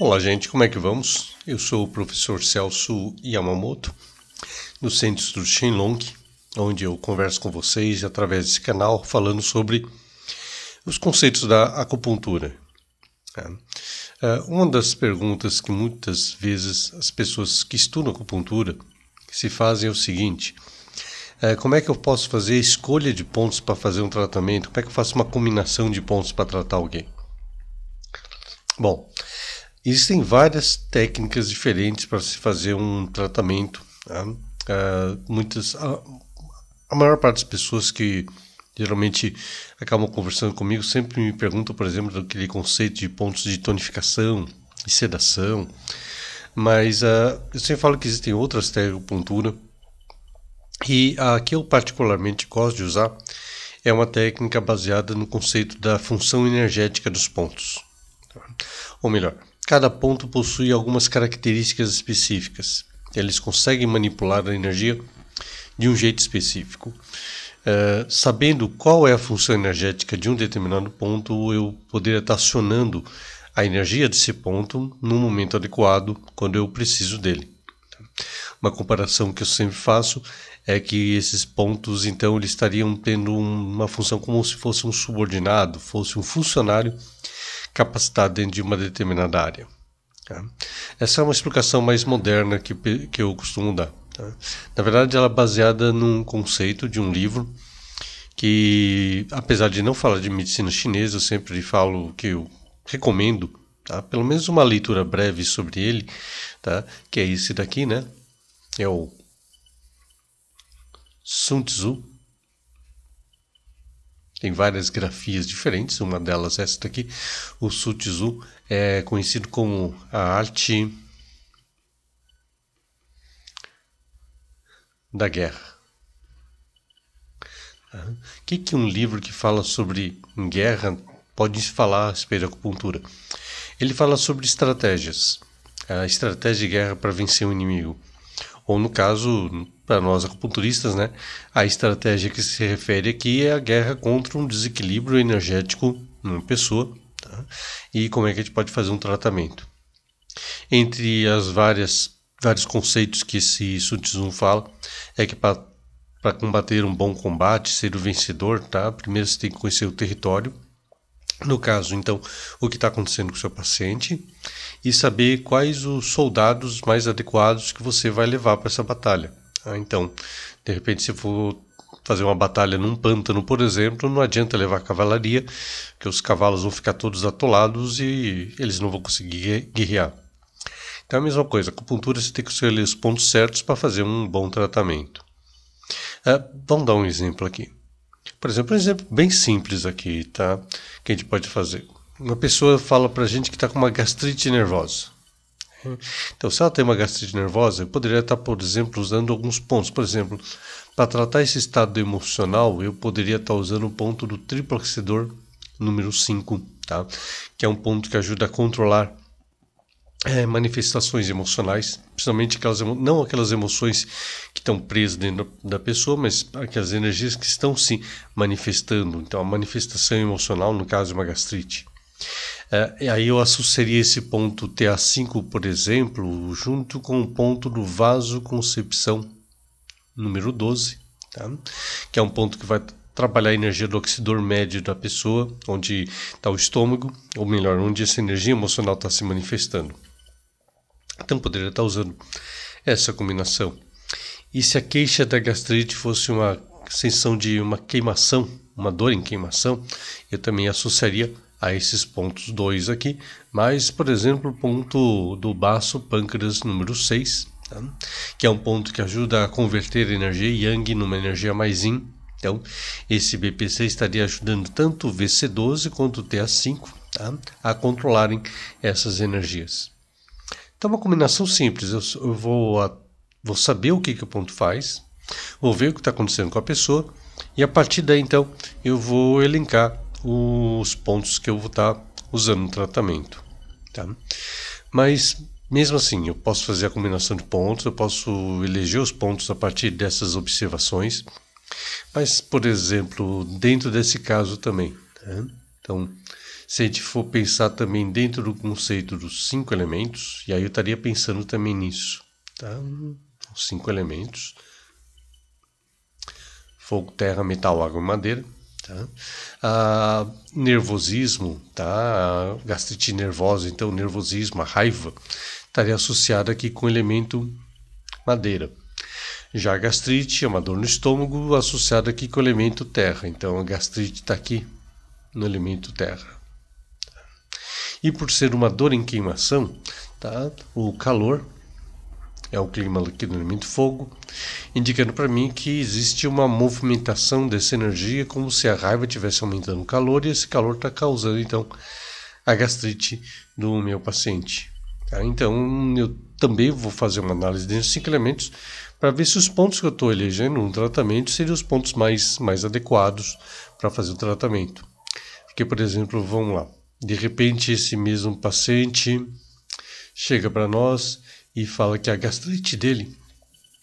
Olá, gente, como é que vamos? Eu sou o professor Celso Yamamoto, no Centro do Shenlong, onde eu converso com vocês através desse canal falando sobre os conceitos da acupuntura. É. É, uma das perguntas que muitas vezes as pessoas que estudam acupuntura se fazem é o seguinte: é, como é que eu posso fazer escolha de pontos para fazer um tratamento? Como é que eu faço uma combinação de pontos para tratar alguém? Bom, Existem várias técnicas diferentes para se fazer um tratamento. Uh, muitas, a, a, maior parte das pessoas que geralmente acabam conversando comigo sempre me perguntam, por exemplo, aquele conceito de pontos de tonificação e sedação. Mas uh, eu sempre falo que existem outras técnicas de pontura. E a que eu particularmente gosto de usar é uma técnica baseada no conceito da função energética dos pontos. Tá? Ou melhor, Cada ponto possui algumas características específicas. Eles conseguem manipular a energia de um jeito específico. Eh, sabendo qual é a função energética de um determinado ponto, eu poderia estar acionando a energia desse ponto no momento adequado, quando eu preciso dele. Uma comparação que eu sempre faço é que esses pontos, então, eles estariam tendo uma função como se fosse um subordinado, fosse um funcionário capacitado dentro de uma determinada área. Tá? Essa é uma explicação mais moderna que, que eu costumo dar. Tá? Na verdade, ela é baseada num conceito de um livro que, apesar de não falar de medicina chinesa, eu sempre falo que eu recomendo Tá? Pelo menos uma leitura breve sobre ele, tá? Que é esse daqui, né? É o Sun Tzu, tem várias grafias diferentes, uma delas é essa daqui. O Sun Tzu é conhecido como a arte da guerra. O que, que um livro que fala sobre guerra pode falar sobre acupuntura? Ele fala sobre estratégias, a estratégia de guerra para vencer o um inimigo. Ou no caso, para nós acupunturistas, né? A estratégia que se refere aqui é a guerra contra um desequilíbrio energético numa pessoa tá? e como é que a gente pode fazer um tratamento. Entre as várias vários conceitos que esse Sun Tzu fala é que para combater um bom combate, ser o vencedor, tá? Primeiro você tem que conhecer o território. No caso, então, o que está acontecendo com o seu paciente e saber quais os soldados mais adequados que você vai levar para essa batalha. Tá? Então, de repente, se for fazer uma batalha num pântano, por exemplo, não adianta levar cavalaria, porque os cavalos vão ficar todos atolados e eles não vão conseguir guerrear. Então é a mesma coisa, acupuntura você tem que escolher os pontos certos para fazer um bom tratamento. Ah, vamos dar um exemplo aqui. Por exemplo, um exemplo bem simples aqui, tá? Que a gente pode fazer. Uma pessoa fala para a gente que está com uma gastrite nervosa. Então, se ela tem uma gastrite nervosa, eu poderia estar, por exemplo, usando alguns pontos. Por exemplo, para tratar esse estado emocional, eu poderia estar usando o ponto do triploxidor número 5, tá? que é um ponto que ajuda a controlar é, manifestações emocionais, principalmente aquelas, não aquelas emoções que estão presas dentro da pessoa, mas aquelas energias que estão se manifestando. Então, a manifestação emocional, no caso, é uma gastrite. É, aí eu associaria esse ponto TA5, por exemplo, junto com o ponto do vasoconcepção número 12, tá? que é um ponto que vai trabalhar a energia do oxidor médio da pessoa, onde está o estômago, ou melhor, onde essa energia emocional está se manifestando. Então poderia estar tá usando essa combinação. E se a queixa da gastrite fosse uma sensação de uma queimação, uma dor em queimação, eu também associaria a esses pontos 2 aqui, mas, por exemplo, o ponto do baço pâncreas número 6, tá? que é um ponto que ajuda a converter energia yang numa energia mais yin. Então, esse BPC estaria ajudando tanto o VC12 quanto o TA5 tá? a controlarem essas energias. Então, uma combinação simples, eu, eu vou, a, vou saber o que, que o ponto faz, vou ver o que está acontecendo com a pessoa, e a partir daí, então, eu vou elencar os pontos que eu vou estar usando no tratamento. Tá? Mas mesmo assim, eu posso fazer a combinação de pontos, eu posso eleger os pontos a partir dessas observações. Mas, por exemplo, dentro desse caso também. Né? Então, se a gente for pensar também dentro do conceito dos cinco elementos, e aí eu estaria pensando também nisso. Tá? Os cinco elementos: fogo, terra, metal, água e madeira. Tá? Ah, nervosismo, tá? gastrite nervosa, então nervosismo, a raiva, estaria associada aqui com o elemento madeira. Já a gastrite é uma dor no estômago associada aqui com o elemento terra, então a gastrite está aqui no elemento terra. E por ser uma dor em queimação, tá? o calor é o clima aqui do elemento fogo, indicando para mim que existe uma movimentação dessa energia, como se a raiva estivesse aumentando o calor e esse calor está causando então a gastrite do meu paciente. Tá? Então eu também vou fazer uma análise desses cinco elementos para ver se os pontos que eu estou elegendo no tratamento seriam os pontos mais, mais adequados para fazer o tratamento. Porque, por exemplo, vamos lá, de repente esse mesmo paciente chega para nós e fala que a gastrite dele,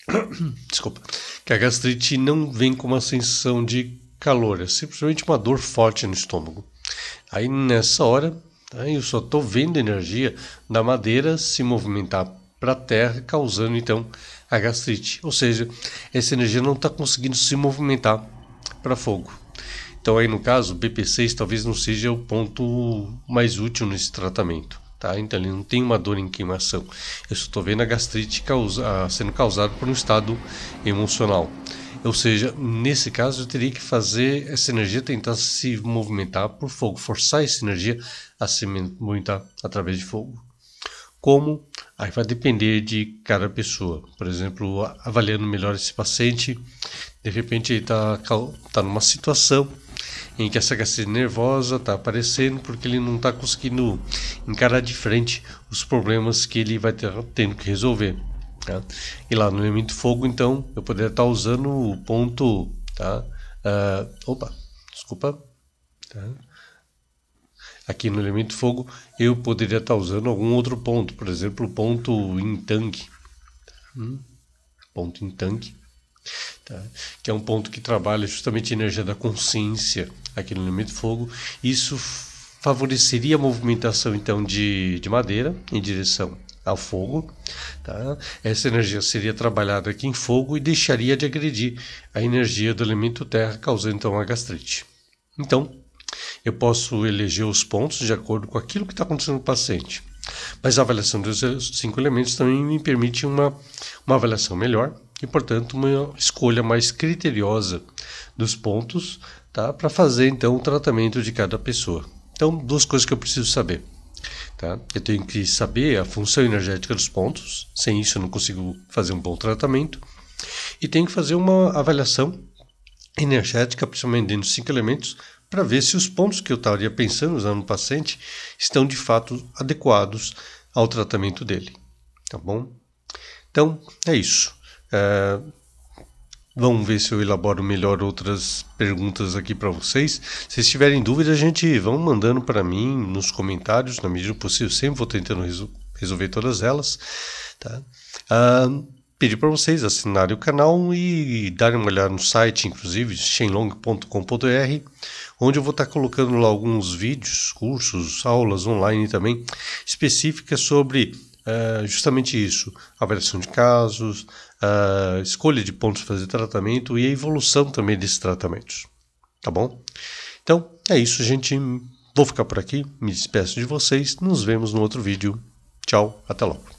desculpa, que a gastrite não vem com uma sensação de calor, é simplesmente uma dor forte no estômago. Aí nessa hora, tá, eu só estou vendo energia da madeira se movimentar para a terra, causando então a gastrite. Ou seja, essa energia não está conseguindo se movimentar para fogo. Então aí no caso, o BP6 talvez não seja o ponto mais útil nesse tratamento. Tá? Então ele não tem uma dor em queimação. Eu estou vendo a gastrite causa, sendo causada por um estado emocional. Ou seja, nesse caso eu teria que fazer essa energia tentar se movimentar por fogo, forçar essa energia a se movimentar através de fogo. Como? Aí vai depender de cada pessoa. Por exemplo, avaliando melhor esse paciente, de repente ele está tá numa situação em que essa gastrite nervosa está aparecendo porque ele não está conseguindo encarar de frente os problemas que ele vai ter, tendo que resolver. Tá? E lá no elemento fogo, então, eu poderia estar tá usando o ponto. Tá? Uh, opa, desculpa. Tá? Aqui no elemento fogo, eu poderia estar tá usando algum outro ponto, por exemplo, o ponto em tanque. Hum? Ponto em tanque Tá? que é um ponto que trabalha justamente a energia da consciência aqui no elemento fogo. Isso favoreceria a movimentação então de, de madeira em direção ao fogo. Tá? Essa energia seria trabalhada aqui em fogo e deixaria de agredir a energia do elemento terra, causando então a gastrite. Então, eu posso eleger os pontos de acordo com aquilo que está acontecendo no paciente. Mas a avaliação dos cinco elementos também me permite uma, uma avaliação melhor e, portanto, uma escolha mais criteriosa dos pontos tá? para fazer então o tratamento de cada pessoa. Então, duas coisas que eu preciso saber. Tá? Eu tenho que saber a função energética dos pontos, sem isso eu não consigo fazer um bom tratamento. E tenho que fazer uma avaliação energética, principalmente dentro dos cinco elementos, para ver se os pontos que eu estaria pensando usando no paciente estão de fato adequados ao tratamento dele. Tá bom? Então, é isso. Ah, vamos ver se eu elaboro melhor outras perguntas aqui para vocês. Se tiverem dúvidas a gente vão mandando para mim nos comentários, na medida do possível. Sempre vou tentando resol resolver todas elas. Tá? Ah, pedir para vocês assinarem o canal e darem uma olhada no site, inclusive, shenlong.com.br, onde eu vou estar tá colocando lá alguns vídeos, cursos, aulas online também, específicas sobre ah, justamente isso: avaliação de casos, uh, escolha de pontos para fazer tratamento e a evolução também desses tratamentos. Tá bom? Então é isso, gente. Vou ficar por aqui, me despeço de vocês, nos vemos no outro vídeo. Tchau, até logo.